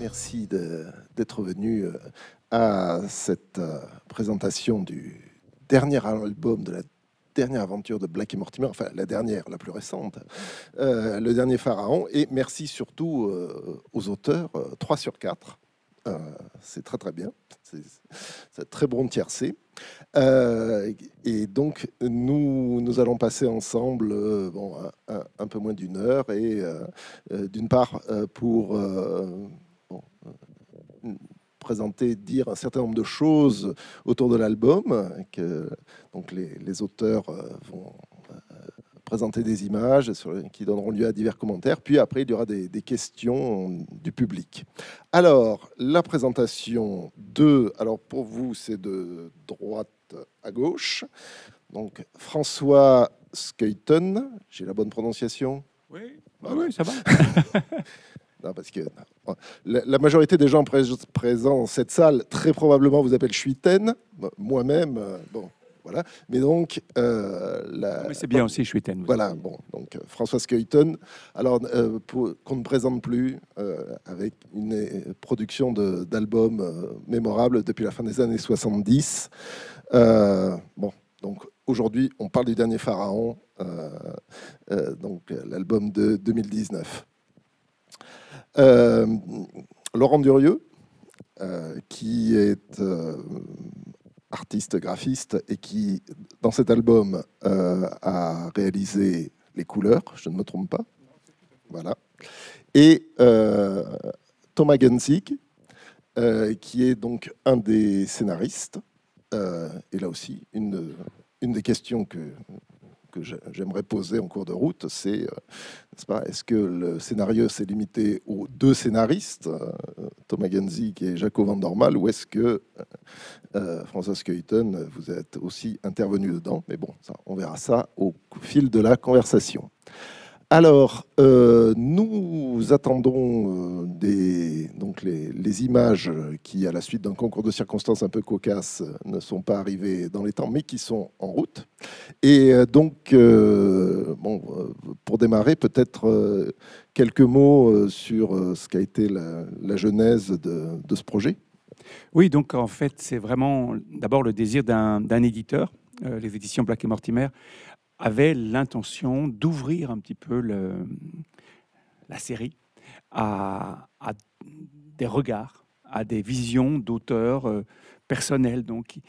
Merci d'être venu euh, à cette euh, présentation du dernier album de la dernière aventure de Black et Mortimer, enfin la dernière, la plus récente, euh, le dernier Pharaon. Et merci surtout aux auteurs, 3 sur 4. c'est très très bien, c'est très bon tiercé. et donc nous, nous allons passer ensemble bon, un, un, peu moins d'une heure et d'une part pour présenter, dire un certain nombre de choses autour de l'album. Donc les, les, auteurs euh, vont euh, présenter des images qui donneront lieu à divers commentaires. Puis après, il y aura des, questions du public. Alors, la présentation de... Alors pour vous, c'est de droite à gauche. Donc François Skuyten, j'ai la bonne prononciation Oui, oui ça va. parce que La, majorité des gens présents dans cette salle, très probablement, vous appelle Chuiten. Moi-même, euh, voilà. Mais donc, euh, c'est bien aussi Chuiten. Voilà. Bon, donc François euh, Françoise alors qu'on ne présente plus, avec une production d'albums mémorables depuis la fin des années 70. bon, donc aujourd'hui, on parle du dernier Pharaon, donc l'album de 2019. Euh, Laurent Durieux, euh, qui est euh, artiste graphiste et qui, dans cet album, a réalisé les couleurs, je ne me trompe pas. Voilà. Et Thomas Gensig, qui est donc un des scénaristes. et là aussi, une, une des questions que que j'aimerais poser en cours de route, c'est euh, est-ce que le scénario s'est limité aux deux scénaristes, euh, Thomas Genzi et Jaco Van Dormal, ou est-ce que euh, euh François vous êtes aussi intervenu dedans Mais bon, on verra ça au fil de la conversation. Alors, euh, nous attendons euh, donc les, images qui, à la suite d'un concours de circonstances un peu cocasse, ne sont pas arrivées dans les temps, mais qui sont en route. Et euh, donc, pour démarrer, peut-être quelques mots sur ce qu'a été la, genèse de, ce projet. Oui, donc en fait, c'est vraiment d'abord le désir d'un éditeur, les éditions Black et Mortimer, avait l'intention d'ouvrir un petit peu le, la série à, des regards, à des visions d'auteurs euh, personnels. Donc,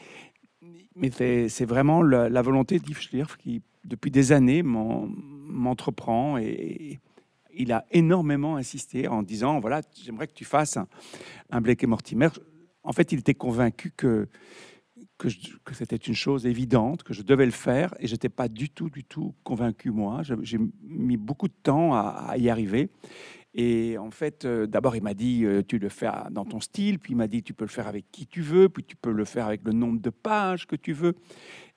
mais c'est vraiment la, volonté d'Yves Schlierf qui, depuis des années, m'entreprend et, il a énormément insisté en disant voilà, j'aimerais que tu fasses un, un Blake et Mortimer. En fait, il était convaincu que que, c'était une chose évidente, que je devais le faire, et j'étais pas du tout, du tout convaincu moi. J'ai mis beaucoup de temps à, y arriver. Et en fait, euh, d'abord, il m'a dit, euh, tu le fais dans ton style, puis il m'a dit, tu peux le faire avec qui tu veux, puis tu peux le faire avec le nombre de pages que tu veux.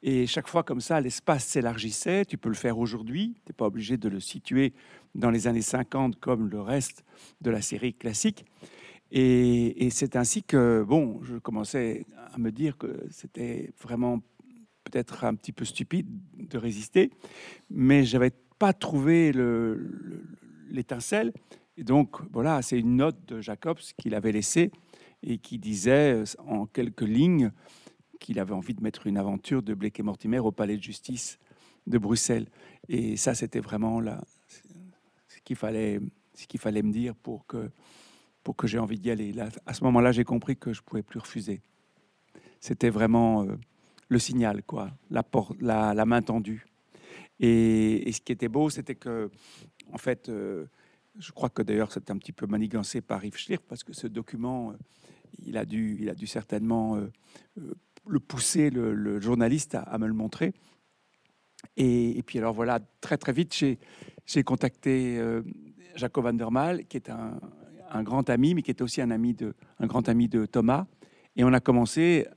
Et chaque fois comme ça, l'espace s'élargissait, tu peux le faire aujourd'hui, tu n'es pas obligé de le situer dans les années 50 comme le reste de la série classique. Et, c'est ainsi que, bon, je commençais à me dire que c'était vraiment peut-être un petit peu stupide de résister, mais j'avais pas trouvé l'étincelle. Et donc, voilà, c'est une note de Jacobs qu'il avait laissée et qui disait euh, en quelques lignes qu'il avait envie de mettre une aventure de Blake et Mortimer au palais de justice de Bruxelles. Et ça, c'était vraiment là ce qu'il fallait, ce qu'il fallait me dire pour que pour que j'ai envie d'y aller. Là, à ce moment-là, j'ai compris que je ne pouvais plus refuser. C'était vraiment euh, le signal, quoi, la, porte, la, main tendue. Et, ce qui était beau, c'était que, en fait, euh, je crois que d'ailleurs, c'était un petit peu manigancé par Yves parce que ce document, euh, il, a dû, il a dû certainement le pousser, le, journaliste, à, me le montrer. Et, puis alors voilà, très très vite, j'ai contacté Jacob van qui est un, un grand ami, mais qui était aussi un, ami de, un grand ami de Thomas. Et on a commencé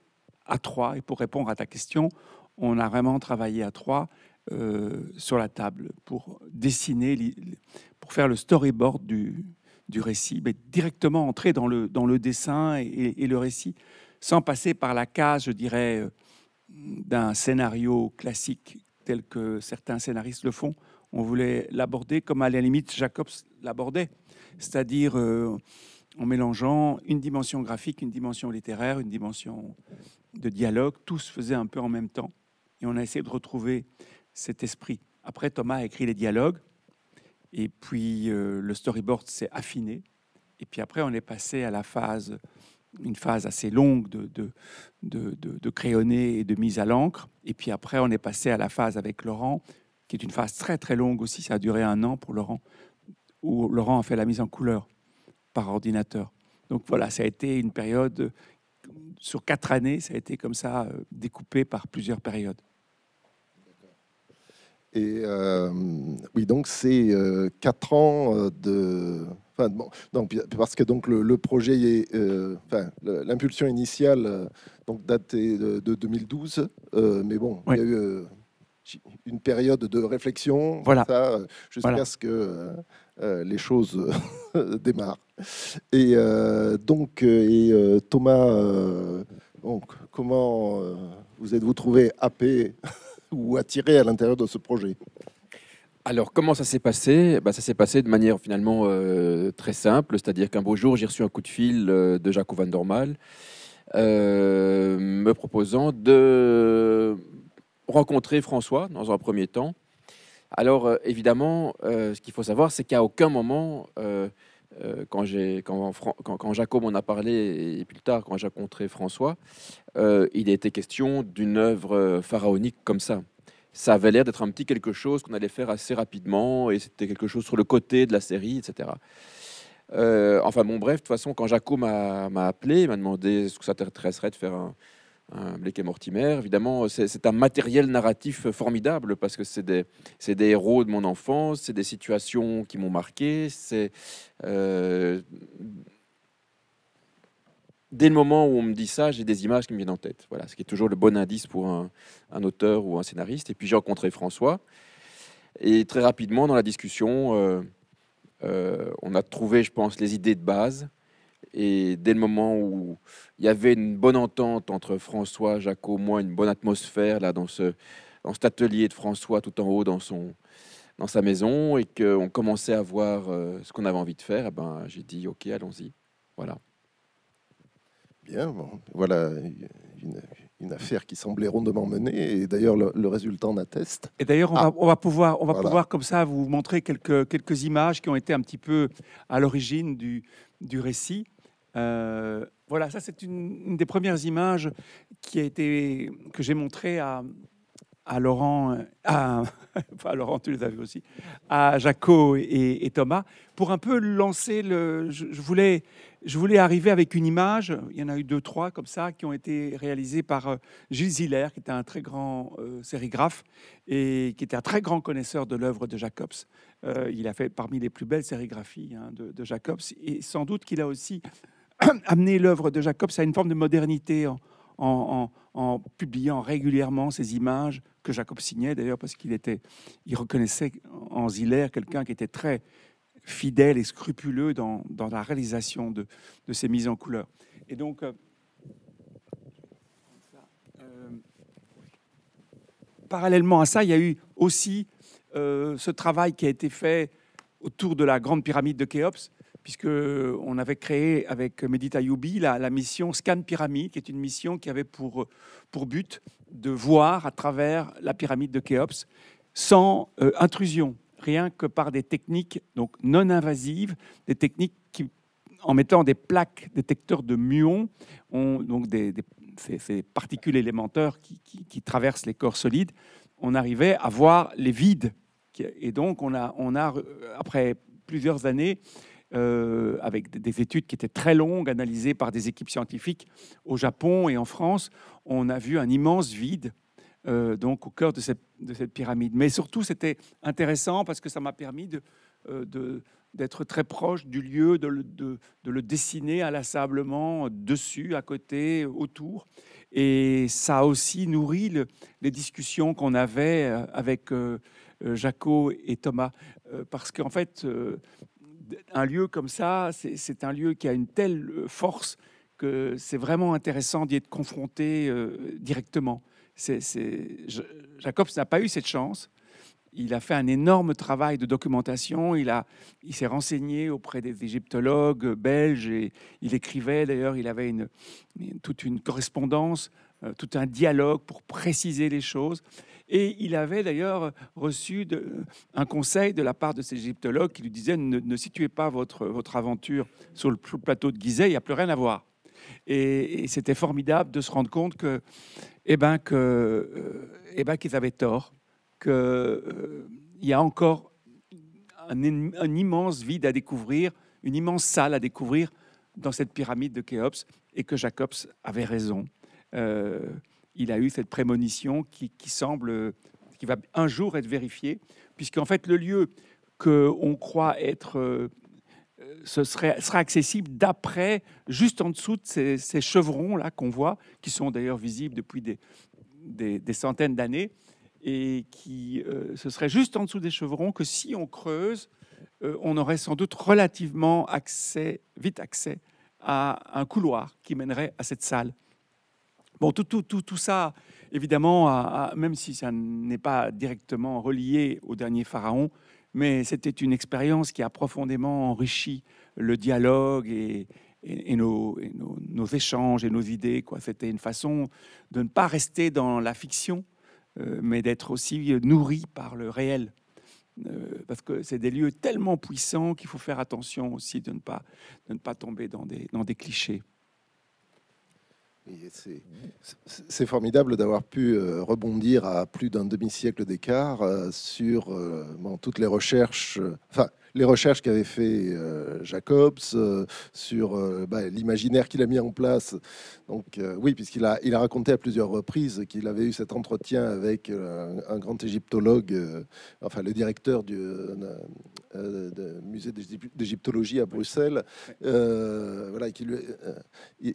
à trois. Et pour répondre à ta question, on a vraiment travaillé à trois euh, sur la table pour dessiner, pour faire le storyboard du, du récit, mais directement entrer dans le, dans le dessin et, et le récit, sans passer par la case, je dirais, euh, d'un scénario classique tel que certains scénaristes le font. On voulait l'aborder comme à la limite Jacobs l'abordait c'est-à-dire euh, en mélangeant une dimension graphique, une dimension littéraire, une dimension de dialogue. Tout se faisait un peu en même temps. Et on a essayé de retrouver cet esprit. Après, Thomas a écrit les dialogues. Et puis, euh, le storyboard s'est affiné. Et puis après, on est passé à la phase, une phase assez longue de, de, de, de crayonner et de mise à l'encre. Et puis après, on est passé à la phase avec Laurent, qui est une phase très très longue aussi. Ça a duré un an pour Laurent, où Laurent a fait la mise en couleur par ordinateur. Donc voilà, ça a été une période, sur quatre années, ça a été comme ça, euh, découpé par plusieurs périodes. Et euh, oui, donc c'est euh, quatre ans de. donc, parce que donc le, projet est, l'impulsion initiale donc datait de, 2012, mais bon, il y a eu une période de réflexion, voilà. jusqu'à ce que euh, les choses euh, démarrent. Et euh, donc, et, Thomas, comment vous êtes-vous trouvé happé ou attiré à l'intérieur de ce projet alors, comment ça s'est passé bah, Ça s'est passé de manière finalement très simple, c'est-à-dire qu'un beau jour, j'ai reçu un coup de fil de Jacques Van Dormal me proposant de rencontrer François dans un premier temps alors, euh, évidemment, euh, ce qu'il faut savoir, c'est qu'à aucun moment, euh, quand, quand, Jacob en a parlé, et plus tard, quand j'ai rencontré François, il a question d'une œuvre pharaonique comme ça. Ça avait l'air d'être un petit quelque chose qu'on allait faire assez rapidement, et c'était quelque chose sur le côté de la série, etc. enfin bon, bref, de toute façon, quand Jacob m'a appelé, il m'a demandé ce que ça t'intéresserait de faire un, Hein, et Mortimer, évidemment, c'est un matériel narratif formidable parce que c'est des, des, héros de mon enfance, c'est des situations qui m'ont marqué, c'est euh, dès le moment où on me dit ça, j'ai des images qui me viennent en tête. Voilà, ce qui est toujours le bon indice pour un, auteur ou un scénariste. Et puis j'ai rencontré François. Et très rapidement, dans la discussion, euh, euh, on a trouvé, je pense, les idées de base. Et dès le moment où il y avait une bonne entente entre François, Jaco, moi, une bonne atmosphère là dans ce cet atelier de François tout en haut dans son dans sa maison et qu'on commençait à voir euh, ce qu'on avait envie de faire, eh ben j'ai dit ok, allons-y. Voilà. Bien, bon, voilà une, une affaire qui semblait rondement menée, et d'ailleurs le, résultat en atteste. Et d'ailleurs, on, va, ah. pouvoir, on va pouvoir comme ça vous montrer quelques, quelques images qui ont été un petit peu à l'origine du, du récit. Euh, voilà, ça c'est une, des premières images qui a été, que j'ai montrées à, à Laurent, euh, à, Laurent, tu les avais aussi, à Jaco et, Thomas, pour un peu lancer le. Je, voulais, je voulais arriver avec une image. Il y en a eu deux, trois comme ça qui ont été réalisées par euh, Gilles Hiller, qui était un très grand euh, sérigraphe et qui était un très grand connaisseur de l'œuvre de Jacobs. il a fait parmi les plus belles sérigraphies hein, de, de, Jacobs et sans doute qu'il a aussi amené l'œuvre de Jacobs à une forme de modernité en, en, publiant régulièrement ces images que Jacob signait d'ailleurs parce qu'il était, il reconnaissait en Ziller quelqu'un qui était très fidèle et scrupuleux dans, la réalisation de, de, ces mises en couleur. Et donc, euh, euh, parallèlement à ça, il y a eu aussi euh, ce travail qui a été fait autour de la grande pyramide de Khéops, on avait créé avec Medita Yubi la, mission Scan Pyramide, qui est une mission qui avait pour, pour but de voir à travers la pyramide de Khéops sans euh, intrusion, rien que par des techniques donc non invasives, des techniques qui, en mettant des plaques détecteurs de muons, donc des, ces, particules élémentaires qui, traversent les corps solides, on arrivait à voir les vides. Et donc, on a, on a après plusieurs années, euh, avec des études qui étaient très longues, analysées par des équipes scientifiques au Japon et en France, on a vu un immense vide euh, donc au cœur de cette, pyramide. Mais surtout, c'était intéressant parce que ça m'a permis de, euh, d'être très proche du lieu, de le, dessiner à le, dessiner dessus, à côté, autour. Et ça a aussi nourri les discussions qu'on avait avec Jaco et Thomas. parce qu'en fait, un lieu comme ça, c'est un lieu qui a une telle euh, force que c'est vraiment intéressant d'y être confronté euh, directement. C'est, Jacobs n'a pas eu cette chance. Il a fait un énorme travail de documentation. Il, il s'est renseigné auprès des égyptologues belges et il écrivait d'ailleurs. Il avait une, toute une correspondance, euh, tout un dialogue pour préciser les choses. Et il avait d'ailleurs reçu de, un conseil de la part de ses égyptologues qui lui disaient « ne, situez pas votre, votre aventure sur le plateau de Gizeh, il n'y a plus rien à voir. Et, c'était formidable de se rendre compte que, eh ben, que, euh, eh ben, qu'ils avaient tort, qu'il euh, y a encore un, immense vide à découvrir, une immense salle à découvrir dans cette pyramide de Khéops, et que Jacobs avait raison. Euh, il a eu cette prémonition qui, semble, qui va un jour être vérifiée, en fait le lieu qu'on croit être euh, euh, ce serait, sera accessible d'après, juste en dessous de ces, chevrons-là qu'on voit, qui sont d'ailleurs visibles depuis des, des, centaines d'années, et qui, euh, ce serait juste en dessous des chevrons que si on creuse, on aurait sans doute relativement accès, vite accès à un couloir qui mènerait à cette salle. Bon, tout, ça, évidemment, même si ça n'est pas directement relié au dernier pharaon, mais c'était une expérience qui a profondément enrichi le dialogue et, nos, échanges et nos idées. C'était une façon de ne pas rester dans la fiction, euh, mais d'être aussi nourri par le réel. Euh, parce que c'est des lieux tellement puissants qu'il faut faire attention aussi de ne pas, tomber dans des clichés. C'est formidable d'avoir pu euh, rebondir à plus d'un demi-siècle d'écart euh, sur euh, toutes les recherches, les recherches qu'avait fait euh, Jacobs euh, sur euh, bah, l'imaginaire qu'il a mis en place. Donc oui, puisqu'il a, il a raconté à plusieurs reprises qu'il avait eu cet entretien avec un, grand égyptologue, enfin le directeur du musée d'égyptologie à Bruxelles, voilà, qui lui,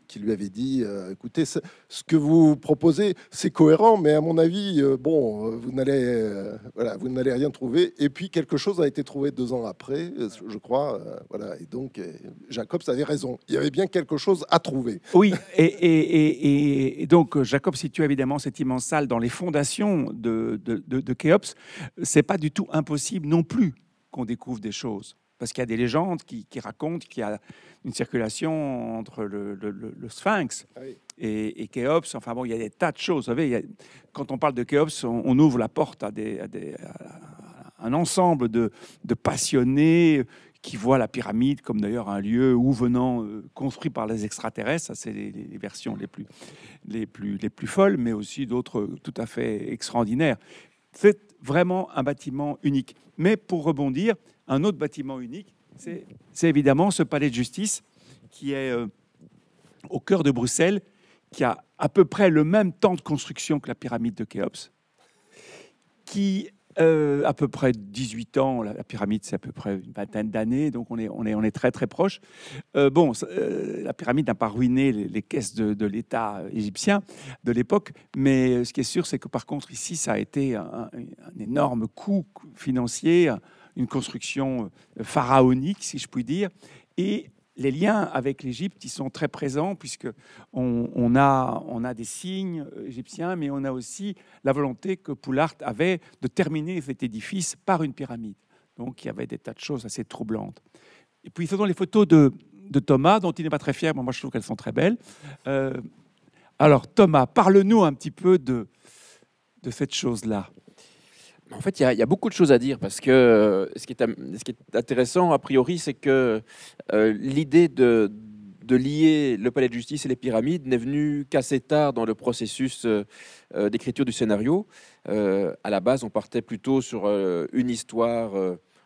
qui lui avait dit, écoutez, ce, ce, que vous proposez, c'est cohérent, mais à mon avis, bon, vous n'allez voilà, vous n'allez rien trouver. Et puis quelque chose a été trouvé deux ans après. Euh, je crois. Euh, voilà. Et donc, euh, Jacob Jacobs avait raison. Il y avait bien quelque chose à trouver. Oui. Et, et, donc, Jacob situe évidemment cette immense salle dans les fondations de, de, de, de Khéops. C'est pas du tout impossible non plus qu'on découvre des choses. Parce qu'il y a des légendes qui, qui racontent qu'il y a une circulation entre le, le, sphinx ah et, et, Khéops. Enfin bon, il y a des tas de choses. Vous savez, quand on parle de Khéops, on, ouvre la porte à des, des, un ensemble de, passionnés qui voient la pyramide comme d'ailleurs un lieu où venant euh, construit par les extraterrestres, ça c'est les, versions les plus, les, plus, les plus folles, mais aussi d'autres tout à fait extraordinaires. C'est vraiment un bâtiment unique. Mais pour rebondir, un autre bâtiment unique, c'est évidemment ce palais de justice qui est euh, au cœur de Bruxelles, qui a à peu près le même temps de construction que la pyramide de Khéops, qui euh, à peu près 18 ans, la, pyramide c'est à peu près une vingtaine d'années, donc on est, on, est, on est très très proche. Euh, bon, euh, la pyramide n'a pas ruiné les, caisses de, l'État égyptien de l'époque, mais ce qui est sûr c'est que par contre ici ça a été un, un énorme coût financier, une construction pharaonique si je puis dire, et les liens avec l'Égypte, sont très présents puisque on, a, des signes euh, égyptiens, mais on a aussi la volonté que Poulart avait de terminer cet édifice par une pyramide. Donc il y avait des tas de choses assez troublantes. Et puis ce sont les photos de, Thomas, dont il n'est pas très fier, mais moi je trouve qu'elles sont très belles. Euh, alors Thomas, parle-nous un petit peu de cette chose-là. En fait, il y, a beaucoup de choses à dire parce que euh, ce qui est, intéressant, a priori, c'est que euh, l'idée de, lier le palais de justice et les pyramides n'est venue qu'assez tard dans le processus euh, d'écriture du scénario. à la base, on partait plutôt sur une histoire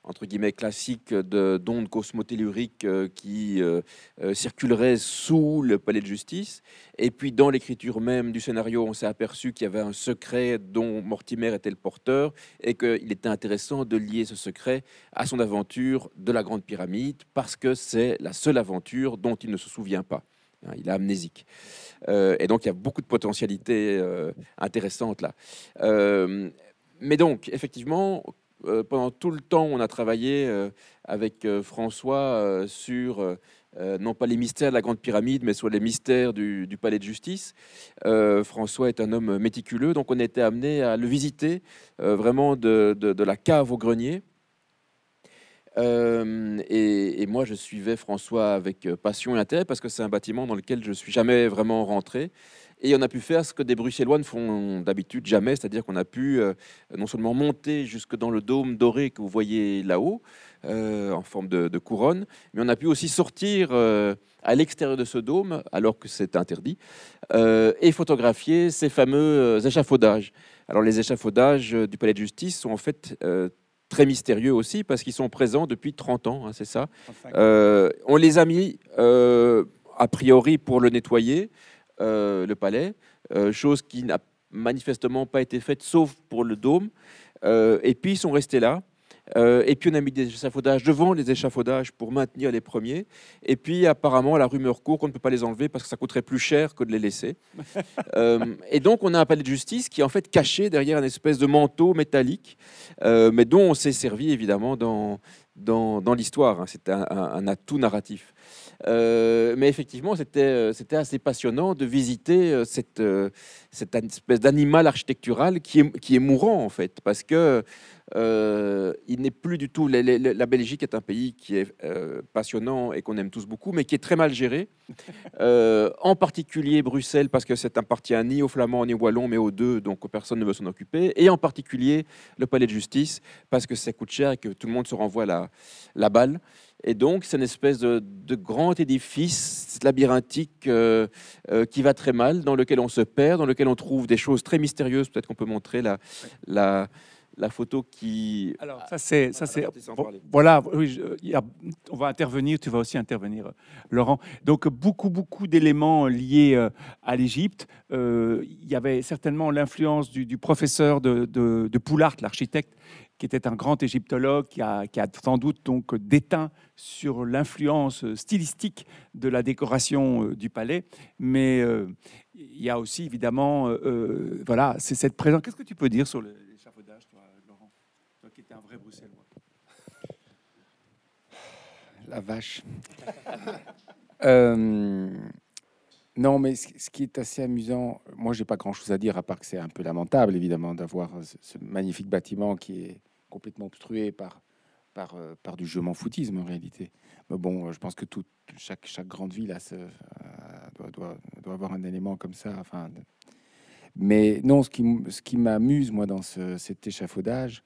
entre guillemets classique d'ondes cosmotelluriques euh, qui euh, euh, circuleraient sous le palais de justice. Et puis dans l'écriture même du scénario, on s'est aperçu qu'il y avait un secret dont Mortimer était le porteur et qu'il était intéressant de lier ce secret à son aventure de la Grande Pyramide parce que c'est la seule aventure dont il ne se souvient pas. Hein, il est amnésique. et donc, il y a beaucoup de potentialités intéressantes là. mais donc, effectivement, euh, pendant tout le temps, on a travaillé euh, avec euh, François sur non pas les mystères de la Grande Pyramide, mais sur les mystères du, Palais de Justice. François est un homme méticuleux, donc on était amené à le visiter vraiment de, la cave au grenier. et, et, moi, je suivais François avec passion et intérêt parce que c'est un bâtiment dans lequel je ne suis jamais vraiment rentré. Et on a pu faire ce que des Bruxellois ne font d'habitude jamais, c'est-à-dire qu'on a pu euh, non seulement monter jusque dans le dôme doré que vous voyez là-haut, euh, en forme de, couronne, mais on a pu aussi sortir euh, à l'extérieur de ce dôme, alors que c'est interdit, et photographier ces fameux échafaudages. Alors les échafaudages du palais de justice sont en fait très mystérieux aussi parce qu'ils sont présents depuis 30 ans, hein, c'est ça. on les a mis a priori pour le nettoyer. Euh, le palais, euh, chose qui n'a manifestement pas été faite, sauf pour le dôme. Euh, et puis ils sont restés là. et puis on a mis des échafaudages devant les échafaudages pour maintenir les premiers. Et puis apparemment, la rumeur court qu'on ne peut pas les enlever parce que ça coûterait plus cher que de les laisser. et donc on a un palais de justice qui est en fait caché derrière une espèce de manteau métallique, mais dont on s'est servi évidemment dans, dans, l'histoire. Hein, C'est un, atout narratif. Euh, mais effectivement, euh, c'était assez passionnant de visiter euh, cette, espèce d'animal architectural qui qui est mourant, en fait, parce que euh, il n'est plus du tout. La, Belgique est un pays qui est euh, passionnant et qu'on aime tous beaucoup, mais qui est très mal géré. Euh, en particulier Bruxelles, parce que c'est un parti ni aux Flamands ni aux Wallons, mais aux deux, donc personne ne veut s'en occuper. Et en particulier le palais de justice, parce que ça coûte cher et que tout le monde se renvoie la, la balle. Et donc, c'est une espèce de, grand édifice labyrinthique qui va très mal, dans lequel on se perd, dans lequel on trouve des choses très mystérieuses. Peut-être qu'on peut montrer la, la la photo qui. Alors, ça, c'est. Ça, c'est voilà, oui, on va intervenir, tu vas aussi intervenir, euh, Laurent. Donc, beaucoup, beaucoup d'éléments liés euh, à l'Égypte. Euh, il y avait certainement l'influence du, professeur de, de, Poulart, l'architecte, qui était un grand égyptologue, qui a, sans doute donc déteint sur l'influence stylistique de la décoration du palais. Mais il y a aussi, évidemment, voilà, c'est cette présence. Qu'est-ce que tu peux dire sur le vrai La vache. Euh, non, mais ce qui est assez amusant, moi, j'ai pas grand-chose à dire, à part que c'est un peu lamentable, évidemment, d'avoir ce magnifique bâtiment qui est complètement obstrué par, par, euh, du jeu m'en foutisme, en réalité. Mais bon, je pense que toute, chaque, chaque grande ville ce, euh, doit, avoir un élément comme ça. Enfin, mais non, ce qui, ce qui m'amuse, moi, dans cet échafaudage,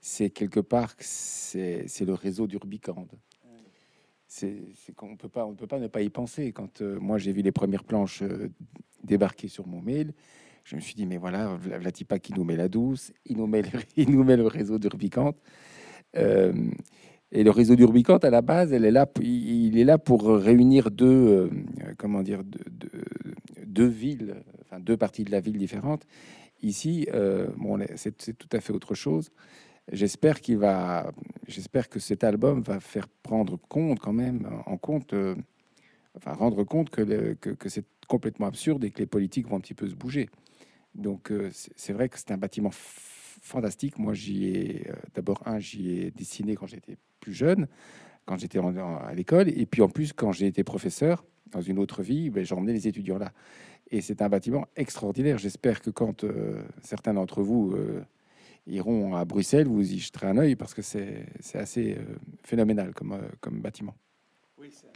c'est quelque part, c'est le réseau d'Urbicante. C'est qu'on peut pas, on ne peut pas ne pas y penser. Quand euh, moi j'ai vu les premières planches euh, débarquer sur mon mail, je me suis dit mais voilà, Vlatipa qui nous met la douce, il nous met, le, nous met le réseau d'Urbicante. Euh, et le réseau d'Urbicante à la base, elle est là, il est là pour réunir deux, comment dire, deux, villes, enfin deux parties de la ville différentes. Ici, c'est tout à fait autre chose. J'espère qu'il va, j'espère que cet album va faire prendre compte quand même en compte, euh, enfin rendre compte que, que, c'est complètement absurde et que les politiques vont un petit peu se bouger. Donc euh, c'est vrai que c'est un bâtiment fantastique. Moi, j'y ai euh, d'abord un, j'y ai dessiné quand j'étais plus jeune, quand j'étais à l'école, et puis en plus quand j'ai été professeur dans une autre vie, ben, j'emmenais les étudiants là. Et c'est un bâtiment extraordinaire. J'espère que quand certains d'entre vous iront à Bruxelles, vous y jeterez un œil parce que c'est assez euh, phénoménal comme, euh, comme bâtiment. Oui, c'est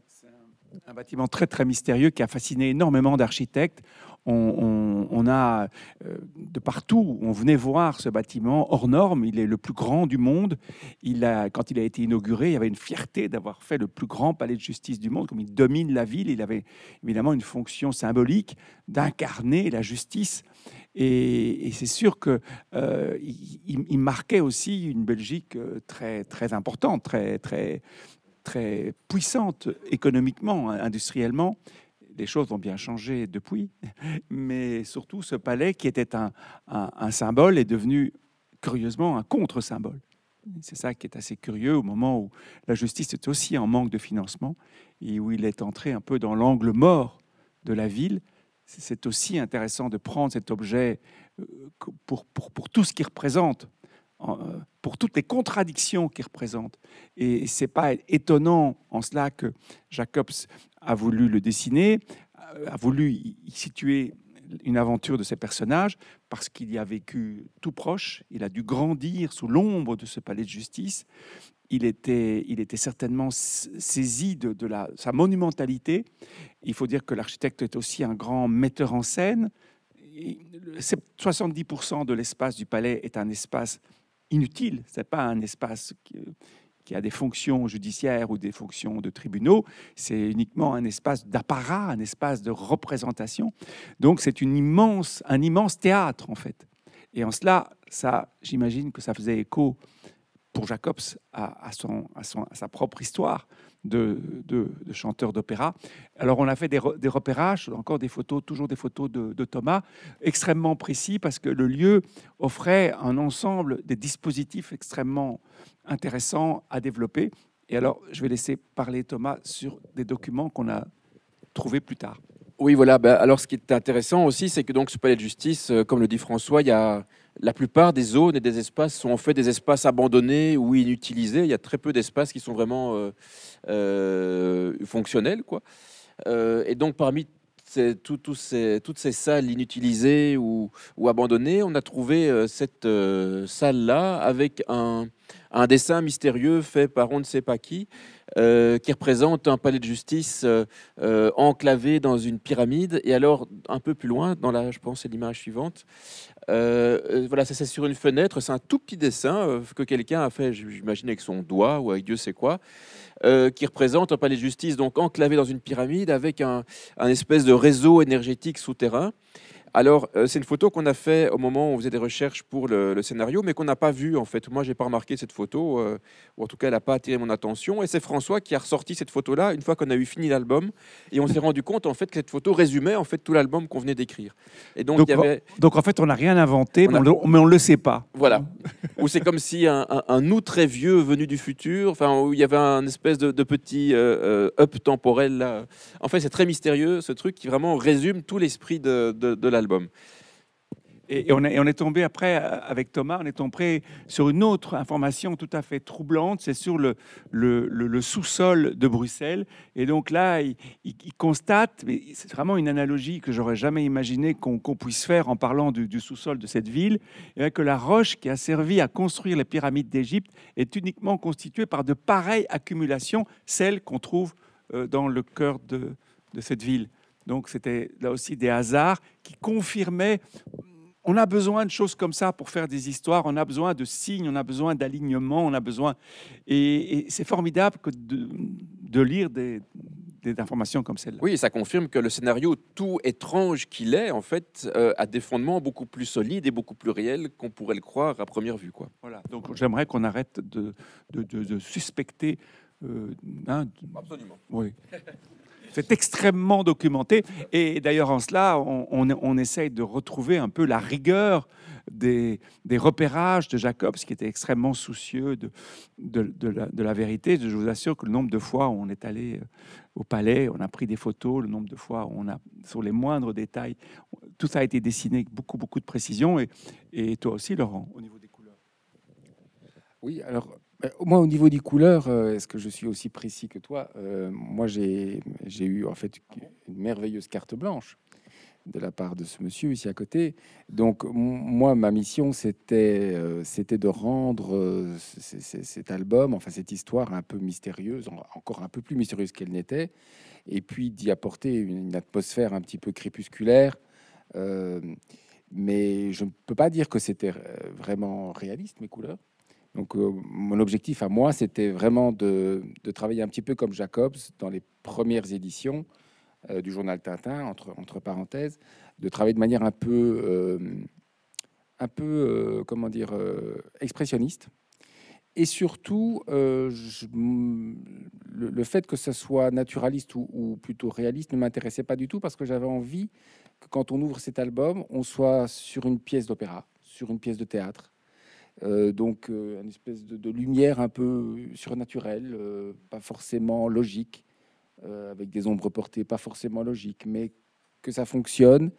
un, bâtiment très très mystérieux qui a fasciné énormément d'architectes. On, a euh, de partout, on venait voir ce bâtiment hors norme. Il est le plus grand du monde. Il a, quand il a été inauguré, il y avait une fierté d'avoir fait le plus grand palais de justice du monde. Comme il domine la ville, il avait évidemment une fonction symbolique d'incarner la justice. Et, c'est sûr qu'il euh, marquait aussi une Belgique euh, très très importante, très très très puissante économiquement, industriellement. Les choses ont bien changé depuis, mais surtout ce palais qui était un, un symbole est devenu curieusement un contre-symbole. C'est ça qui est assez curieux au moment où la justice est aussi en manque de financement et où il est entré un peu dans l'angle mort de la ville c'est aussi intéressant de prendre cet objet euh, pour, tout ce qu'il représente, euh, pour toutes les contradictions qu'il représente. Et ce n'est pas étonnant en cela que Jacobs a voulu le dessiner, euh, a voulu y situer une aventure de ses personnages, parce qu'il y a vécu tout proche, il a dû grandir sous l'ombre de ce palais de justice, il était, il était certainement saisi de, la, sa monumentalité. Il faut dire que l'architecte est aussi un grand metteur en scène. 70% de l'espace du palais est un espace inutile. Ce n'est pas un espace qui, a des fonctions judiciaires ou des fonctions de tribunaux. C'est uniquement un espace d'apparat, un espace de représentation. Donc c'est une immense, un immense théâtre en fait. Et en cela, ça, j'imagine que ça faisait écho pour Jacobs à, son, à, son, à sa propre histoire de, de, chanteur d'opéra. Alors on a fait des, repérages, encore des photos, toujours des photos de, Thomas, extrêmement précis parce que le lieu offrait un ensemble des dispositifs extrêmement intéressants à développer. Et alors je vais laisser parler Thomas sur des documents qu'on a trouvés plus tard. Oui, voilà. Bah, alors ce qui est intéressant aussi, c'est que donc ce palais de justice, euh, comme le dit François, il y a la plupart des zones et des espaces sont en fait des espaces abandonnés ou inutilisés. Il y a très peu d'espaces qui sont vraiment euh, euh, fonctionnels. Quoi. Euh, et donc, parmi toutes ces salles inutilisées ou abandonnées, on a trouvé cette salle-là avec un, un dessin mystérieux fait par on ne sait pas qui, euh, qui représente un palais de justice euh, euh, enclavé dans une pyramide. Et alors, un peu plus loin, dans la, je pense, c'est l'image suivante. voilà, ça c'est sur une fenêtre, c'est un tout petit dessin que quelqu'un a fait, j'imagine, avec son doigt ou avec Dieu sait quoi, qui représente un palais de justice donc enclavé dans une pyramide avec un, un espèce de réseau énergétique souterrain. Alors, euh, c'est une photo qu'on a fait au moment où on faisait des recherches pour le, scénario, mais qu'on n'a pas vu en fait. Moi, j'ai pas remarqué cette photo, euh, ou en tout cas, elle n'a pas attiré mon attention. Et c'est François qui a ressorti cette photo-là une fois qu'on a eu fini l'album, et on s'est rendu compte en fait que cette photo résumait en fait tout l'album qu'on venait d'écrire. Et donc, en fait, on n'a rien inventé, mais, on le, le, sait pas. Voilà. Ou c'est comme si un, nous très vieux venu du futur, enfin où il y avait un espèce de, petit euh, up temporel là. En fait, c'est très mystérieux ce truc qui vraiment résume tout l'esprit de, de, de et, on est, est tombé après, euh, avec Thomas, on est tombé sur une autre information tout à fait troublante, c'est sur le, sous-sol de Bruxelles. Et donc là, il, constate, mais c'est vraiment une analogie que j'aurais jamais imaginé qu'on puisse faire en parlant du, sous-sol de cette ville, que la roche qui a servi à construire les pyramides d'Égypte est uniquement constituée par de pareilles accumulations, celles qu'on trouve euh, dans le cœur de cette ville. Donc c'était là aussi des hasards qui confirmaient on a besoin de choses comme ça pour faire des histoires, on a besoin de signes, on a besoin d'alignement, on a besoin. Et, c'est formidable que de, lire des, informations comme celle-là. Oui, ça confirme que le scénario, tout étrange qu'il est, en fait, euh, a des fondements beaucoup plus solides et beaucoup plus réels qu'on pourrait le croire à première vue. Quoi. Voilà, donc j'aimerais qu'on arrête de, de, de suspecter. Euh, hein, Absolument. Oui. C'est extrêmement documenté. Et d'ailleurs, en cela, on, on, essaye de retrouver un peu la rigueur des, des repérages de Jacobs, qui était extrêmement soucieux de, de, la, vérité. Je vous assure que le nombre de fois où on est allé euh, au palais, on a pris des photos, le nombre de fois où on a, sur les moindres détails, tout ça a été dessiné avec beaucoup, beaucoup de précision. Et, et toi aussi, Laurent, au niveau des couleurs. Oui, alors euh, moi, au niveau des couleurs, euh, est-ce que je suis aussi précis que toi euh, Moi, j'ai eu en fait une merveilleuse carte blanche de la part de ce monsieur ici à côté. Donc, moi, ma mission, c'était de rendre cet album, enfin cette histoire un peu mystérieuse, encore un peu plus mystérieuse qu'elle n'était, et puis d'y apporter une, une, atmosphère un petit peu crépusculaire mais je ne peux pas dire que c'était vraiment réaliste, mes couleurs. Donc euh, mon objectif à moi, c'était vraiment de, travailler un petit peu comme Jacobs dans les premières éditions euh, du journal Tintin, entre, parenthèses, de travailler de manière un peu, euh, un peu comment dire, expressionniste. Et surtout, le, fait que ce soit naturaliste ou plutôt réaliste ne m'intéressait pas du tout parce que j'avais envie que quand on ouvre cet album, on soit sur une pièce d'opéra, sur une pièce de théâtre, euh, donc, euh, une espèce de, lumière un peu surnaturelle, euh, pas forcément logique, avec des ombres portées, pas forcément logique. mais que ça fonctionne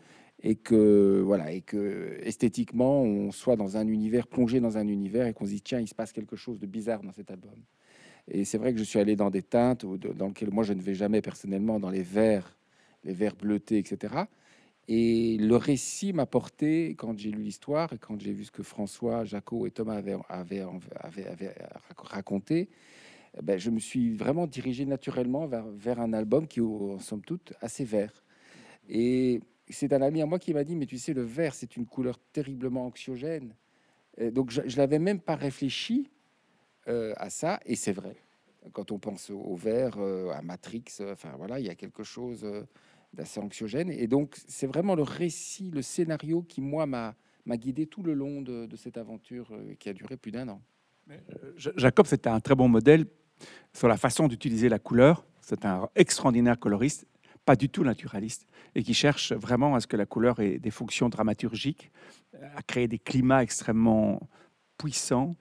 et que voilà et que esthétiquement on soit dans un univers plongé dans un univers et qu'on se dit tiens il se passe quelque chose de bizarre dans cet album et c'est vrai que je suis allé dans des teintes dans lesquelles moi je ne vais jamais personnellement dans les verts les verts bleutés etc et le récit m'a porté, quand j'ai lu l'histoire et quand j'ai vu ce que François, Jaco et Thomas avaient, euh, raconté, eh ben, je me suis vraiment dirigé naturellement vers, un album qui, est, en somme toute, assez vert. Et c'est un ami à moi qui m'a dit, mais tu sais, le vert, c'est une couleur terriblement anxiogène. donc, je, l'avais même pas réfléchi euh, à ça, et c'est vrai. Quand on pense au, vert, euh, à Matrix, enfin voilà, il y a quelque chose assez anxiogène. Et donc, c'est vraiment le récit, le scénario qui, moi, m'a guidé tout le long de, cette aventure euh, qui a duré plus d'un an. Euh, Jacob, c'était un très bon modèle sur la façon d'utiliser la couleur. C'est un extraordinaire coloriste, pas du tout naturaliste, et qui cherche vraiment à ce que la couleur ait des fonctions dramaturgiques, à créer des climats extrêmement puissants.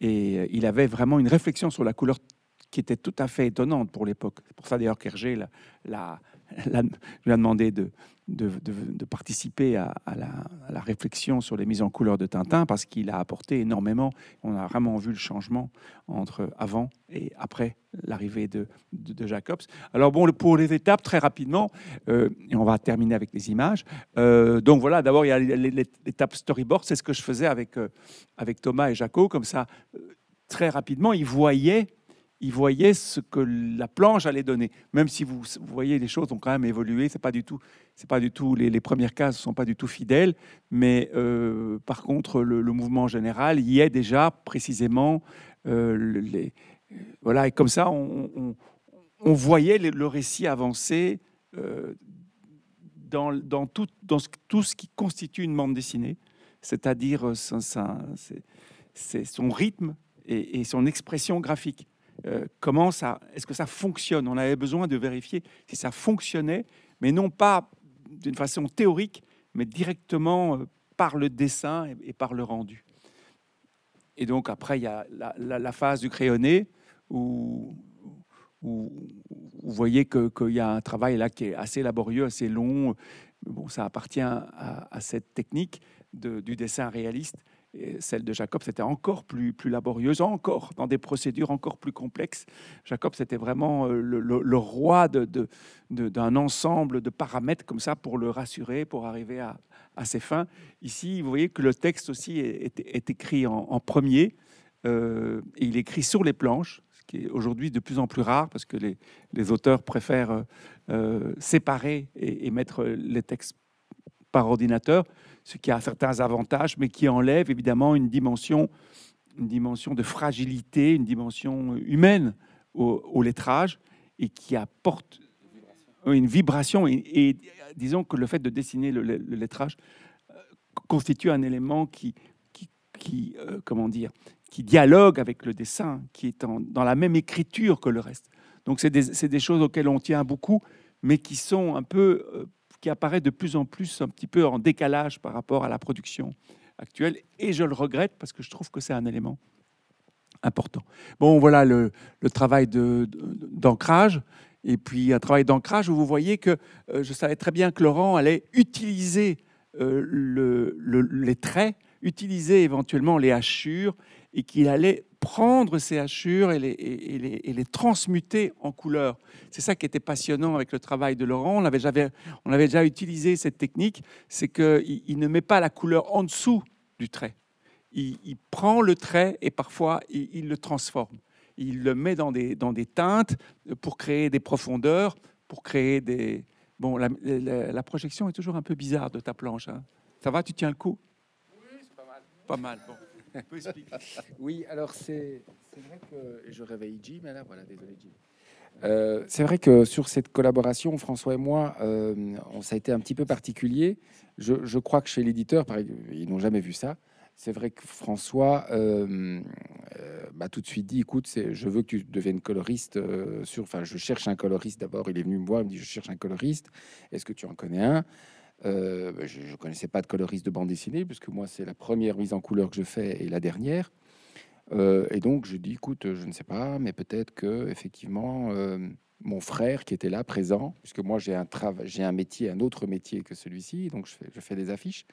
Et euh, il avait vraiment une réflexion sur la couleur qui était tout à fait étonnante pour l'époque. C'est pour ça d'ailleurs qu'Hergé la, elle lui a demandé de, de, participer à, la, réflexion sur les mises en couleur de Tintin parce qu'il a apporté énormément. On a vraiment vu le changement entre avant et après l'arrivée de, Jacobs. Alors bon, pour les étapes, très rapidement, euh, et on va terminer avec les images. Euh, donc voilà, d'abord, il y a l'étape storyboard, c'est ce que je faisais avec, euh, avec Thomas et Jaco, comme ça, très rapidement, ils voyaient ils voyaient ce que la planche allait donner. Même si vous, voyez, les choses ont quand même évolué. C'est pas du tout, c'est pas du tout les, premières cases sont pas du tout fidèles, mais euh, par contre, le, mouvement général y est déjà précisément. Euh, les, euh, voilà, et comme ça, on, voyait le, récit avancer dans, tout, dans ce, tout ce qui constitue une bande dessinée, c'est-à-dire son rythme et, et son expression graphique. Euh, comment ça, est-ce que ça fonctionne On avait besoin de vérifier si ça fonctionnait, mais non pas d'une façon théorique, mais directement euh, par le dessin et, par le rendu. Et donc après, il y a la, phase du crayonné où, vous voyez qu'il que y a un travail là qui est assez laborieux, assez long. Bon, ça appartient à, cette technique du dessin réaliste et celle de Jacob, c'était encore plus, plus laborieuse, encore dans des procédures encore plus complexes. Jacob, c'était vraiment euh, le, roi d'un de, ensemble de paramètres comme ça pour le rassurer, pour arriver à, ses fins. Ici, vous voyez que le texte aussi est, écrit en, premier. Euh, et il écrit sur les planches, ce qui est aujourd'hui de plus en plus rare parce que les, les auteurs préfèrent euh, euh, séparer et mettre les textes par ordinateur ce qui a certains avantages, mais qui enlève évidemment une dimension, une dimension de fragilité, une dimension humaine au, lettrage et qui apporte une vibration. Et, disons que le fait de dessiner le, lettrage euh, constitue un élément qui, qui, euh, comment dire, qui dialogue avec le dessin, qui est dans la même écriture que le reste. Donc c'est des, choses auxquelles on tient beaucoup, mais qui sont un peu euh, qui apparaît de plus en plus un petit peu en décalage par rapport à la production actuelle. Et je le regrette parce que je trouve que c'est un élément important. Bon, voilà le, travail d'ancrage. et puis un travail d'ancrage où vous voyez que euh, je savais très bien que Laurent allait utiliser euh, les traits, utiliser éventuellement les hachures et qu'il allait prendre ces hachures et les, transmuter en couleurs. C'est ça qui était passionnant avec le travail de Laurent. On avait déjà, on avait déjà utilisé cette technique, c'est qu'il ne met pas la couleur en dessous du trait. Il, prend le trait et parfois il, le transforme. Il le met dans des, dans des teintes pour créer des profondeurs, pour créer des... Bon, la, projection est toujours un peu bizarre de ta planche. Hein. Ça va, tu tiens le coup Oui, c'est pas mal. Pas mal, bon. oui, alors c'est vrai que je réveille hein, euh, c'est vrai que sur cette collaboration, François et moi, euh, ça a été un petit peu particulier. Je, crois que chez l'éditeur, ils n'ont jamais vu ça. C'est vrai que François euh, m'a tout de suite dit, écoute, je veux que tu deviennes coloriste. sur, enfin, je cherche un coloriste d'abord. Il est venu me voir, il me dit, je cherche un coloriste. Est-ce que tu en connais un euh, bah, je ne connaissais pas de coloriste de bande dessinée, puisque moi, c'est la première mise en couleur que je fais et la dernière. Euh, et donc, je dis, écoute, je ne sais pas, mais peut-être que, effectivement, euh, mon frère qui était là, présent, puisque moi, j'ai un, j'ai un métier, un autre métier que celui-ci, donc je fais, des affiches.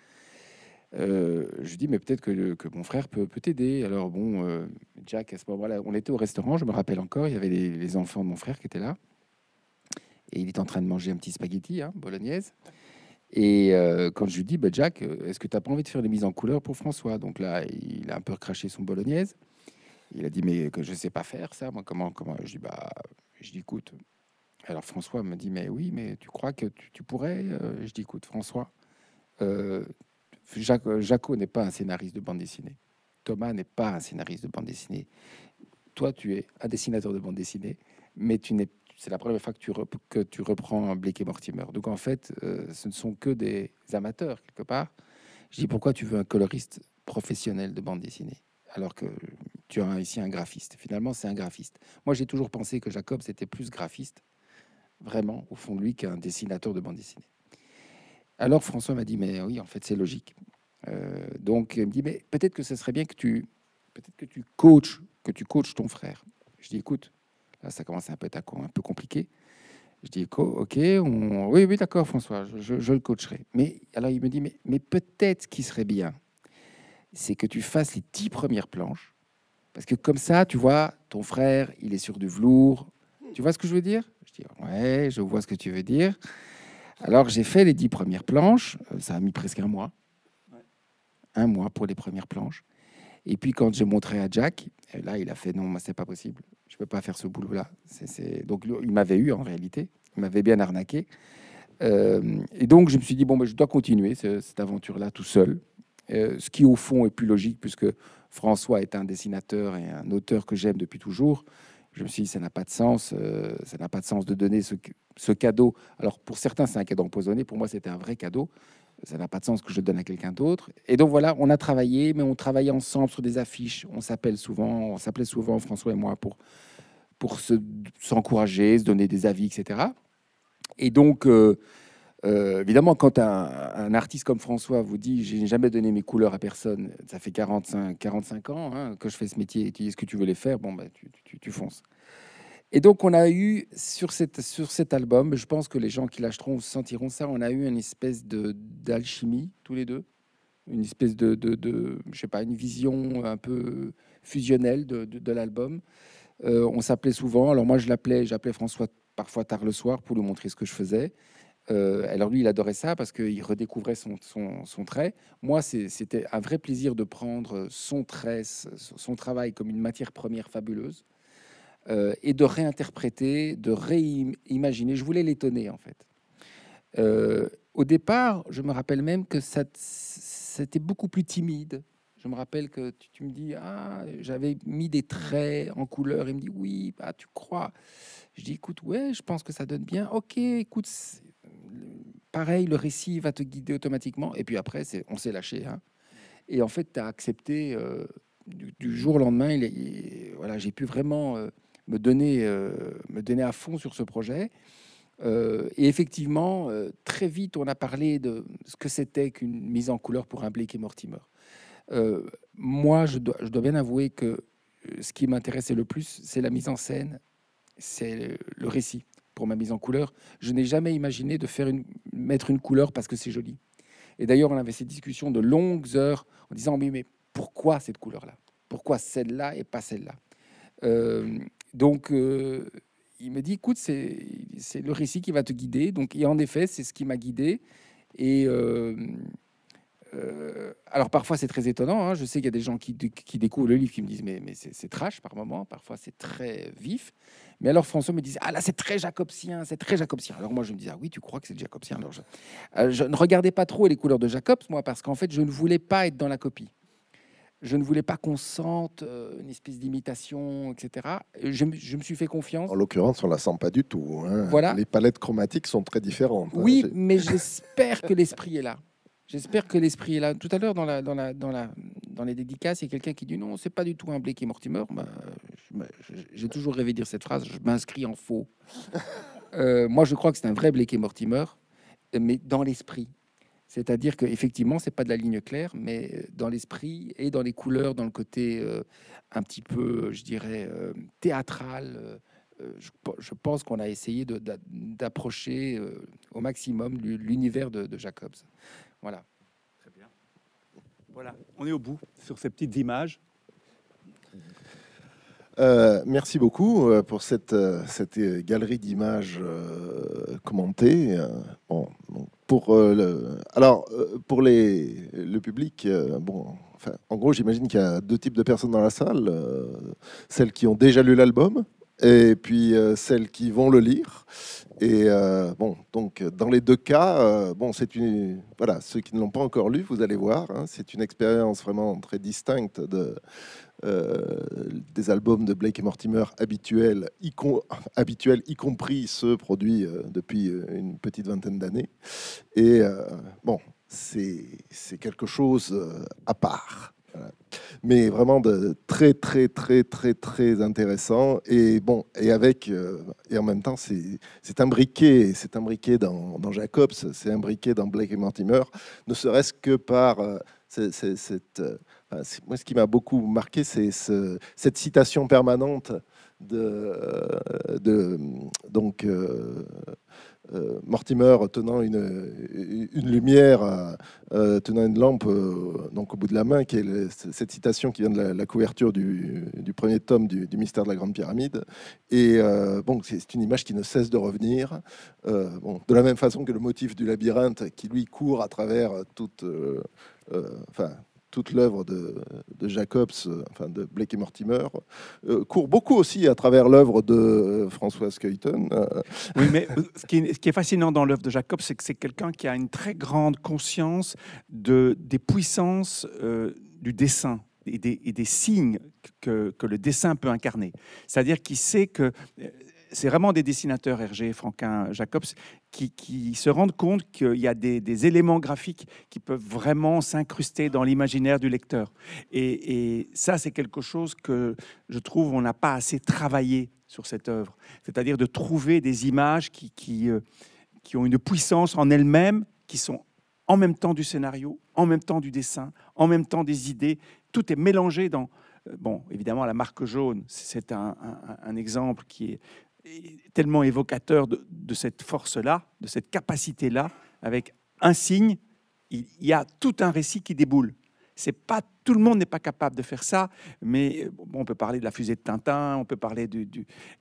je dis, mais peut-être que, que, mon frère peut, peut t'aider. Alors, bon, Jack, à ce moment-là, on était au restaurant, je me rappelle encore, il y avait les, enfants de mon frère qui étaient là. Et il est en train de manger un petit spaghetti, hein, bolognaise. Et euh, quand je lui dis, bah, Jack, euh, est-ce que tu n'as pas envie de faire des mises en couleur pour François Donc là, il a un peu craché son bolognaise. Il a dit, mais que je ne sais pas faire ça, moi, comment, comment Je dis, bah, je dis, écoute. Alors François me dit, mais oui, mais tu crois que tu, pourrais euh? Je dis, écoute, François, euh, Jacques, Jaco n'est pas un scénariste de bande dessinée. Thomas n'est pas un scénariste de bande dessinée. Toi, tu es un dessinateur de bande dessinée, mais tu n'es c'est la première fois que tu, reprends tu reprends Blake et Mortimer. Donc en fait, euh, ce ne sont que des amateurs quelque part. Je dis pourquoi tu veux un coloriste professionnel de bande dessinée alors que tu as ici un graphiste. Finalement, c'est un graphiste. Moi, j'ai toujours pensé que Jacob c'était plus graphiste, vraiment au fond de lui, qu'un dessinateur de bande dessinée. Alors François m'a dit mais oui, en fait, c'est logique. Euh, donc il me dit mais peut-être que ce serait bien que tu peut-être que tu coaches que tu coaches ton frère. Je dis écoute, ça commence à un peu être un peu compliqué. Je dis, ok, oui, oui, d'accord, François, je, le coacherai. Mais alors il me dit, mais, peut-être qui serait bien, c'est que tu fasses les dix premières planches, parce que comme ça, tu vois, ton frère, il est sur du velours. Tu vois ce que je veux dire Je dis, ouais, je vois ce que tu veux dire. Alors j'ai fait les dix premières planches, euh, ça a mis presque un mois. Un mois pour les premières planches. Et puis quand j'ai montré à Jack, euh, là, il a fait non, c'est pas possible. Je peux pas faire ce boulot-là. Donc il m'avait eu en réalité. Il m'avait bien arnaqué. Euh, et donc je me suis dit bon, mais ben, je dois continuer cette aventure-là tout seul. Euh, ce qui au fond est plus logique puisque François est un dessinateur et un auteur que j'aime depuis toujours. Je me suis dit, ça n'a pas de sens, ça n'a pas de sens de donner ce, cadeau. Alors pour certains, c'est un cadeau empoisonné, pour moi, c'était un vrai cadeau ça n'a pas de sens que je le donne à quelqu'un d'autre. Et donc voilà, on a travaillé, mais on travaillait ensemble sur des affiches. On s'appelle souvent, on s'appelait souvent François et moi pour pour s'encourager, se, donner des avis, etc. Et donc, euh, euh, évidemment, quand un, artiste comme François vous dit « j'ai jamais donné mes couleurs à personne, ça fait 45, 45 ans hein, que je fais ce métier, et tu dis ce que tu veux les faire, bon, bah, tu, tu, tu fonces ». Et donc, on a eu sur, cette, sur cet album, je pense que les gens qui l'acheteront sentiront ça, on a eu une espèce d'alchimie, tous les deux. Une espèce de, de, de, je sais pas, une vision un peu fusionnelle de, de l'album. Euh, on s'appelait souvent, alors moi je l'appelais, j'appelais François parfois tard le soir pour lui montrer ce que je faisais. Euh, alors lui, il adorait ça parce qu'il redécouvrait son, son, son, trait. Moi, c'était un vrai plaisir de prendre son trait, son travail comme une matière première fabuleuse. Euh, et de réinterpréter, de réimaginer. Je voulais l'étonner en fait. Euh, au départ, je me rappelle même que ça, c'était beaucoup plus timide. Je me rappelle que tu, me dis ah j'avais mis des traits en couleur. Il me dit oui bah tu crois. Je dis écoute ouais je pense que ça donne bien. Ok écoute pareil le récit va te guider automatiquement. Et puis après c'est on s'est lâché hein. Et en fait tu as accepté euh, du, jour au lendemain. Il, est, voilà j'ai pu vraiment me donner, euh, me donner à fond sur ce projet. Euh, et effectivement, euh, très vite, on a parlé de ce que c'était qu'une mise en couleur pour un Blake Mortimer. moi, je dois, je dois, bien avouer que ce qui m'intéressait le plus, c'est la mise en scène, c'est le, récit. Pour ma mise en couleur, je n'ai jamais imaginé de faire une, mettre une couleur parce que c'est joli. Et d'ailleurs, on avait ces discussions de longues heures en disant oui, mais pourquoi cette couleur-là Pourquoi celle-là et pas celle-là donc, euh, il me dit, écoute, c'est le récit qui va te guider. Donc, et en effet, c'est ce qui m'a guidé. Et euh, euh, alors, parfois, c'est très étonnant. Hein. Je sais qu'il y a des gens qui, découvrent le livre qui me disent, mais, c'est trash par moment. Parfois, c'est très vif. Mais alors, François me disait, ah là, c'est très jacobsien, c'est très jacobsien. Alors, moi, je me disais, ah oui, tu crois que c'est jacobsien. Alors, je, je ne regardais pas trop les couleurs de Jacobs, moi, parce qu'en fait, je ne voulais pas être dans la copie je ne voulais pas qu'on sente euh, une espèce d'imitation, etc. Je, me suis fait confiance. En l'occurrence, on la sent pas du tout. Hein. Les palettes chromatiques sont très différentes. Hein. Oui, mais j'espère que l'esprit est là. J'espère que l'esprit est là. Tout à l'heure, dans, les dédicaces, il y a quelqu'un qui dit non, c'est pas du tout un Blakey Mortimer. Bah, j'ai toujours rêvé de dire cette phrase. Je m'inscris en faux. Euh, moi, je crois que c'est un vrai Blakey Mortimer, mais dans l'esprit. C'est-à-dire qu'effectivement, ce n'est pas de la ligne claire, mais euh, dans l'esprit et dans les couleurs, dans le côté euh, un petit peu, euh, je dirais, théâtral, je, pense qu'on a essayé d'approcher au maximum l'univers de, Jacobs. Voilà. Très bien. Voilà, on est au bout sur ces petites images. merci beaucoup pour cette, cette galerie d'images commentées. Bon, pour euh, le, alors euh, pour les le public euh, bon en gros j'imagine qu'il y a deux types de personnes dans la salle celles qui ont déjà lu l'album et puis celles qui vont le lire et bon donc dans les deux cas bon c'est une voilà ceux qui ne l'ont pas encore lu vous allez voir hein, c'est une expérience vraiment très distincte de euh, des albums de Blake et Mortimer habituels, y, habituels, y compris ceux produits euh, depuis euh, une petite vingtaine d'années. Et bon, c'est quelque chose à part. Mais vraiment de très très très très très intéressant et bon et avec et en même temps c'est imbriqué c'est imbriqué dans, dans Jacobs c'est imbriqué dans Blake et Mortimer ne serait-ce que par euh, moi, ce qui m'a beaucoup marqué, c'est cette citation permanente de, euh, donc, euh, euh, Mortimer tenant une, une lumière, euh, euh, tenant une lampe donc au bout de la main, qui est cette citation qui vient de la, couverture du, du, premier tome du, du, mystère de la Grande Pyramide. Et bon, c'est une image qui ne cesse de revenir, bon, de la même façon que le motif du labyrinthe qui lui court à travers toute, enfin, toute l'œuvre de, Jacobs, euh, enfin de Blake et Mortimer, euh, court beaucoup aussi à travers l'œuvre de euh, Françoise Keuyton. Oui, mais ce qui, est, fascinant dans l'œuvre de Jacobs, c'est que c'est quelqu'un qui a une très grande conscience des puissances du dessin. Et des, signes que, que, le dessin peut incarner. C'est-à-dire qu'il sait que c'est vraiment des dessinateurs, Hergé, Franquin, Jacobs, qui, se rendent compte qu'il y a des, éléments graphiques qui peuvent vraiment s'incruster dans l'imaginaire du lecteur. Et, ça, c'est quelque chose que je trouve on n'a pas assez travaillé sur cette œuvre. C'est-à-dire de trouver des images qui, euh, qui, ont une puissance en elles-mêmes, qui sont en même temps du scénario, en même temps du dessin, en même temps des idées. Tout est mélangé dans, euh, bon, évidemment, la marque jaune, c'est un, un, exemple qui est tellement évocateur de, cette force-là, de cette capacité-là, avec un signe, il y a tout un récit qui déboule. C'est pas tout le monde n'est pas capable de faire ça, mais on peut parler de la fusée de Tintin, on peut parler du.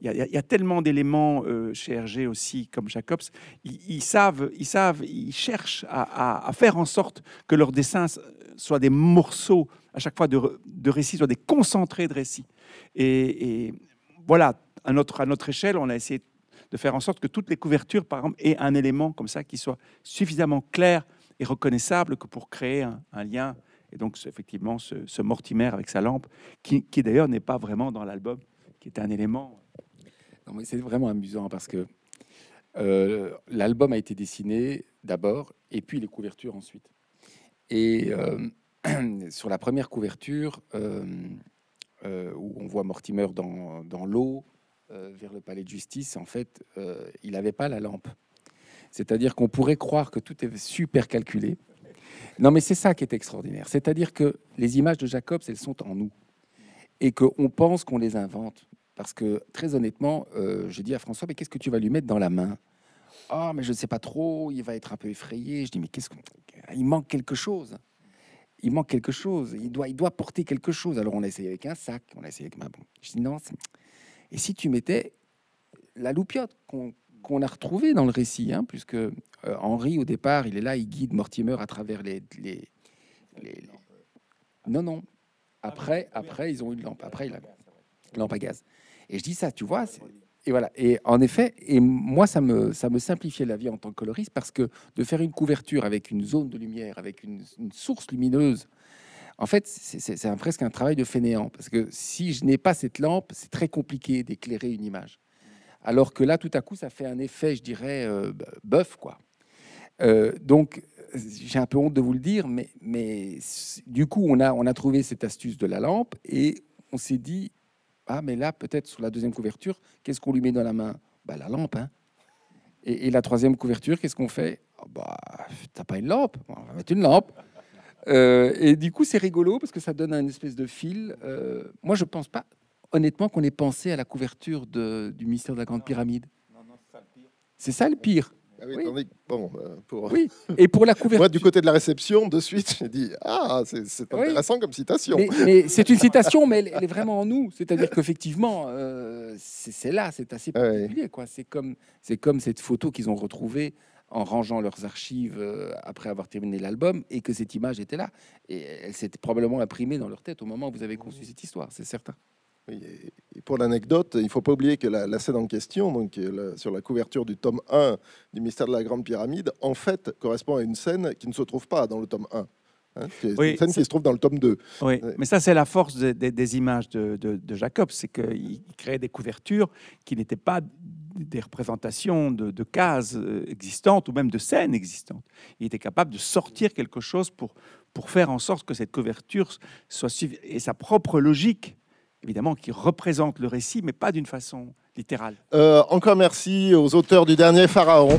Il y, a tellement d'éléments euh, chez Hergé aussi, comme Jacobs, ils, savent, ils savent, ils cherchent à, faire en sorte que leurs dessins soient des morceaux à chaque fois de, de récits, soient des concentrés de récits. Et, et voilà, à notre, à notre échelle, on a essayé de faire en sorte que toutes les couvertures, par exemple, aient un élément comme ça qui soit suffisamment clair et reconnaissable que pour créer un, lien. Et donc, effectivement, ce, Mortimer avec sa lampe, qui, d'ailleurs n'est pas vraiment dans l'album, qui est un élément. mais c'est vraiment amusant parce que euh, l'album a été dessiné d'abord et puis les couvertures ensuite. Et euh, sur la première couverture, euh, où on voit Mortimer dans, dans l'eau, euh, vers le palais de justice, en fait, euh, il n'avait pas la lampe. C'est-à-dire qu'on pourrait croire que tout est super calculé. Non, mais c'est ça qui est extraordinaire. C'est-à-dire que les images de Jacob, elles sont en nous. Et qu'on pense qu'on les invente. Parce que, très honnêtement, euh, je dis à François, mais qu'est-ce que tu vas lui mettre dans la main Ah, mais je ne sais pas trop, il va être un peu effrayé. Je dis, mais qu'est-ce Il manque quelque chose. Il manque quelque chose. Il doit, il doit porter quelque chose. Alors, on a essayé avec un sac, on a essayé avec ma... Bon. Je dis, non, et si tu mettais la loupiote qu'on a retrouvée dans le récit, hein, puisque euh, Henri, au départ, il est là, il guide Mortimer à travers les... Non, non. Après, après, ils ont une lampe. Après, il a lampe à gaz. Et je dis ça, tu vois. Et voilà. Et en effet, et moi, ça me, ça me simplifiait la vie en tant que coloriste parce que de faire une couverture avec une zone de lumière, avec une source lumineuse en fait, c'est presque un travail de fainéant, parce que si je n'ai pas cette lampe, c'est très compliqué d'éclairer une image. Alors que là, tout à coup, ça fait un effet, je dirais, euh, boeuf bœuf, quoi. Euh, donc, j'ai un peu honte de vous le dire, mais, mais du coup, on a, on a trouvé cette astuce de la lampe et on s'est dit, ah, mais là, peut-être sur la deuxième couverture, qu'est-ce qu'on lui met dans la main bah, La lampe. Hein. Et, la troisième couverture, qu'est-ce qu'on fait oh, Bah, t'as pas une lampe, on va mettre une lampe. Euh, et du coup, c'est rigolo parce que ça donne un espèce de fil. Euh, moi, je pense pas, honnêtement, qu'on ait pensé à la couverture du mystère de la Grande Pyramide. C'est ça le pire. Ah oui, euh, pour... oui, et pour la couverture. Moi, du côté de la réception, de suite, j'ai dit Ah, c'est intéressant comme citation. c'est une citation, mais elle, est vraiment en nous. C'est-à-dire qu'effectivement, c'est là, c'est assez ah particulier. quoi. C'est comme, comme cette photo qu'ils ont retrouvée en rangeant leurs archives euh, après avoir terminé l'album et que cette image était là. Et elle s'était probablement imprimée dans leur tête au moment où vous avez conçu cette histoire, c'est certain. pour l'anecdote, il ne faut pas oublier que la, scène en question, donc euh, sur la couverture du tome 1 du mystère de la Grande Pyramide, en fait correspond à une scène qui ne se trouve pas dans le tome 1. Hein. c'est une scène qui se trouve dans le tome 2. Oui, euh, mais ça, c'est la force des images de, de Jacob, c'est qu'il crée des couvertures qui n'étaient pas des représentations de, cases euh, existantes ou même de scènes existantes. Il était capable de sortir quelque chose pour, pour faire en sorte que cette couverture soit suivie. Et sa propre logique, évidemment, qui représente le récit, mais pas d'une façon littérale. Euh, encore merci aux auteurs du dernier Pharaon.